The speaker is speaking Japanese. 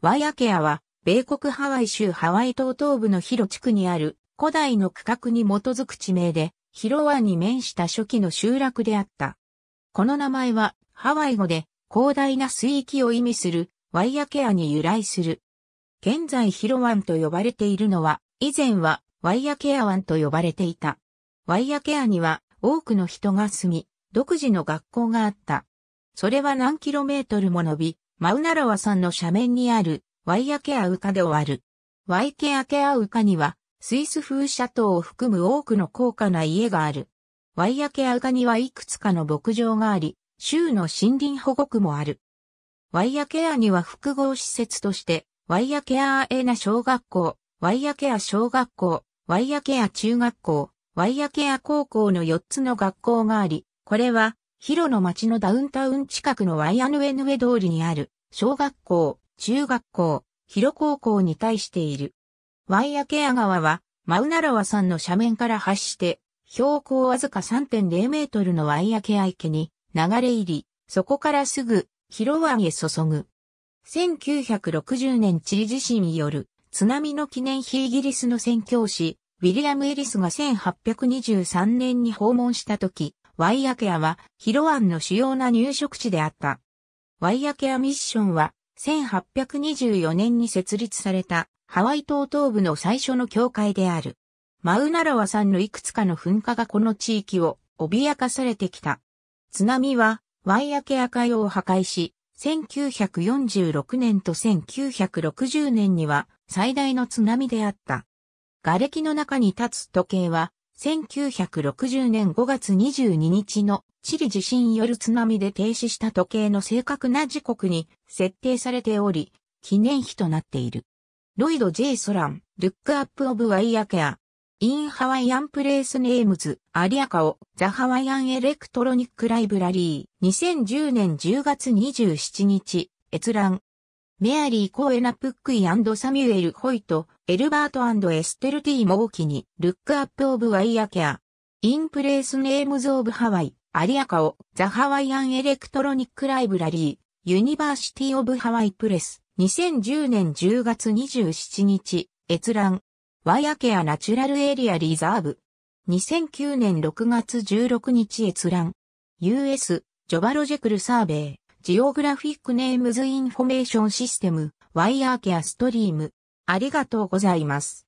ワイアケアは、米国ハワイ州ハワイ島東部の広地区にある古代の区画に基づく地名で、ヒロ湾に面した初期の集落であった。この名前は、ハワイ語で、広大な水域を意味する、ワイアケアに由来する。現在ヒロ湾と呼ばれているのは、以前は、ワイアケア湾と呼ばれていた。ワイアケアには、多くの人が住み、独自の学校があった。それは何キロメートルも伸び、マウナラワ山の斜面にあるワイアケアウカで終わる。ワイケアケアウカにはスイス風斜塔を含む多くの高価な家がある。ワイアケアウカにはいくつかの牧場があり、州の森林保護区もある。ワイアケアには複合施設として、ワイアケアエナ小学校、ワイアケア小学校、ワイアケア中学校、ワイアケア高校の4つの学校があり、これは広野町のダウンタウン近くのワイアヌエヌエ通りにある、小学校、中学校、広高校に対している。ワイアケア川は、マウナラワ山の斜面から発して、標高わずか3.0メートルのワイアケア池に流れ入り、そこからすぐ、広湾へ注ぐ。1960年チリ地震による津波の記念碑イギリスの宣教師、ウィリアム・エリスが1823年に訪問した時、ワイアケアはヒロアンの主要な入植地であった。ワイアケアミッションは1824年に設立されたハワイ島東部の最初の教会である。マウナラワ山のいくつかの噴火がこの地域を脅かされてきた。津波はワイアケア海を破壊し、1946年と1960年には最大の津波であった。瓦礫の中に立つ時計は1960年5月22日のチリ地震による津波で停止した時計の正確な時刻に設定されており、記念碑となっている。ロイド・ J・ ソラン、ルックアップ・オブ・ワイアケア、イン・ハワイアン・プレイス・ネームズ、アリアカオ、ザ・ハワイアン・エレクトロニック・ライブラリー、2010年10月27日、閲覧、メアリー・コーエナ・プックイサミュエル・ホイト、エルバートエステル・ティ・モーキに、ルックアップ・オブ・ワイヤケア。インプレース・ネームズ・オブ・ハワイ、アリアカオ、ザ・ハワイアン・エレクトロニック・ライブラリー、ユニバーシティ・オブ・ハワイ・プレス、2010年10月27日、閲覧。ワイヤケア・ナチュラル・エリア・リザーブ。2009年6月16日閲覧。US、ジョバロジェクル・サーベイ。ジオグラフィックネームズインフォメーションシステム、ワイヤーケアストリーム。ありがとうございます。